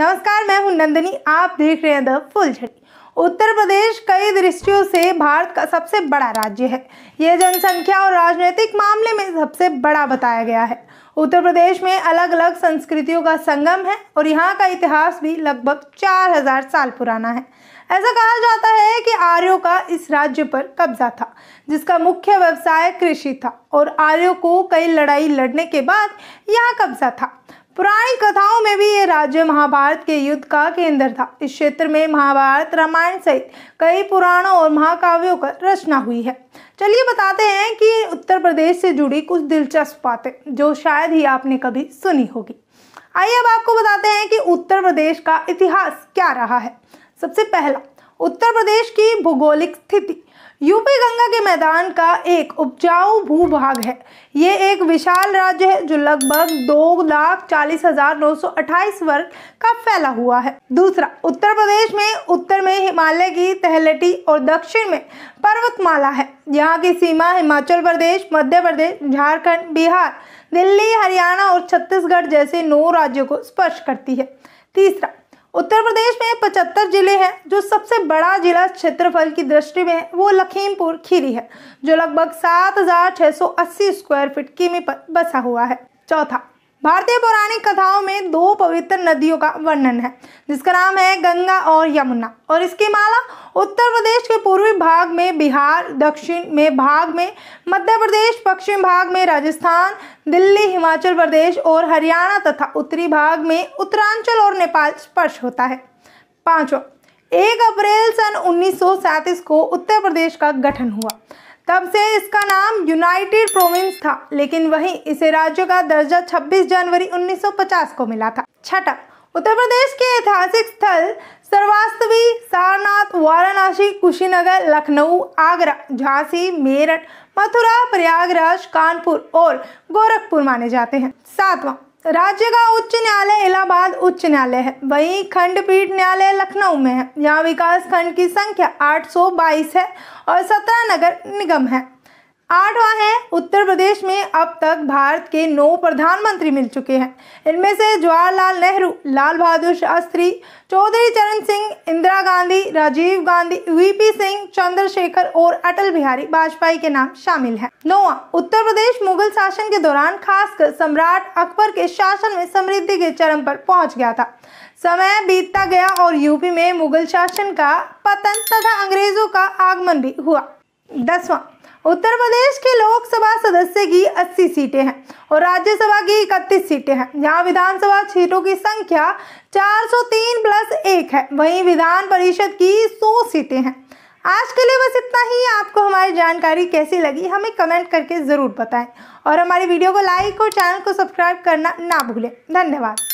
नमस्कार मैं हूं नंदनी आप देख रहे हैं द फुल झड़ी उत्तर प्रदेश कई दृष्टियों से भारत का सबसे बड़ा राज्य है यह जनसंख्या और राजनीतिक मामले में सबसे बड़ा बताया गया है उत्तर प्रदेश में अलग अलग संस्कृतियों का संगम है और यहाँ का इतिहास भी लगभग चार हजार साल पुराना है ऐसा कहा जाता है कि आर्यों का इस राज्य पर कब्जा था जिसका मुख्य व्यवसाय कृषि था और आर्यों को कई लड़ाई लड़ने के बाद यहाँ कब्जा था पुरानी कथाओं में भी ये राज्य महाभारत के युद्ध का केंद्र था इस क्षेत्र में महाभारत रामायण सहित कई पुराणों और महाकाव्यों का रचना हुई है चलिए बताते हैं कि उत्तर प्रदेश से जुड़ी कुछ दिलचस्प बातें जो शायद ही आपने कभी सुनी होगी आइए अब आपको बताते हैं कि उत्तर प्रदेश का इतिहास क्या रहा है सबसे पहला उत्तर प्रदेश की भूगोलिक स्थिति यूपी गंगा के मैदान का एक उपजाऊ भूभाग है ये एक विशाल राज्य है जो लगभग दो लाख चालीस हजार नौ सौ अट्ठाईस वर्ग का फैला हुआ है दूसरा उत्तर प्रदेश में उत्तर में हिमालय की तहलटी और दक्षिण में पर्वतमाला है यहाँ की सीमा हिमाचल प्रदेश मध्य प्रदेश झारखंड बिहार दिल्ली हरियाणा और छत्तीसगढ़ जैसे नौ राज्यों को स्पर्श करती है तीसरा उत्तर प्रदेश में पचहत्तर जिले हैं जो सबसे बड़ा जिला क्षेत्रफल की दृष्टि में है वो लखीमपुर खीरी है जो लगभग 7,680 स्क्वायर फीट कीमी पर बसा हुआ है चौथा भारतीय पौराणिक कथाओं में दो पवित्र नदियों का वर्णन है जिसका नाम है गंगा और यमुना और इसकी माला उत्तर प्रदेश के पूर्वी भाग में बिहार दक्षिण में भाग में मध्य प्रदेश पश्चिम भाग में राजस्थान दिल्ली हिमाचल प्रदेश और हरियाणा तथा उत्तरी भाग में उत्तरांचल और नेपाल स्पर्श होता है पाँचों एक अप्रैल सन उन्नीस को उत्तर प्रदेश का गठन हुआ तब से इसका नाम यूनाइटेड प्रोविंस था लेकिन वहीं इसे राज्य का दर्जा 26 जनवरी 1950 को मिला था छठा उत्तर प्रदेश के ऐतिहासिक स्थल सर्वास्तवी सारनाथ वाराणसी कुशीनगर लखनऊ आगरा झांसी मेरठ मथुरा प्रयागराज कानपुर और गोरखपुर माने जाते हैं सातवां राज्य का उच्च न्यायालय इलाहाबाद उच्च न्यायालय है वहीं खंडपीठ न्यायालय लखनऊ में है यहाँ विकास खंड की संख्या 822 है और 17 नगर निगम है आठवां है उत्तर प्रदेश में अब तक भारत के नौ प्रधानमंत्री मिल चुके हैं इनमें से जवाहरलाल नेहरू लाल बहादुर शास्त्री चौधरी चरण सिंह इंदिरा गांधी राजीव गांधी वीपी सिंह चंद्रशेखर और अटल बिहारी वाजपेयी के नाम शामिल हैं। नौवा उत्तर प्रदेश मुगल शासन के दौरान खासकर सम्राट अकबर के शासन में समृद्धि के चरम पर पहुंच गया था समय बीतता गया और यूपी में मुगल शासन का पतन तथा अंग्रेजों का आगमन भी हुआ दसवां उत्तर प्रदेश के लोकसभा सदस्य की 80 सीटें हैं और राज्यसभा की इकतीस सीटें हैं यहाँ विधानसभा सीटों की संख्या 403 प्लस एक है वहीं विधान परिषद की 100 सीटें हैं आज के लिए बस इतना ही आपको हमारी जानकारी कैसी लगी हमें कमेंट करके ज़रूर बताएं और हमारी वीडियो को लाइक और चैनल को सब्सक्राइब करना ना भूलें धन्यवाद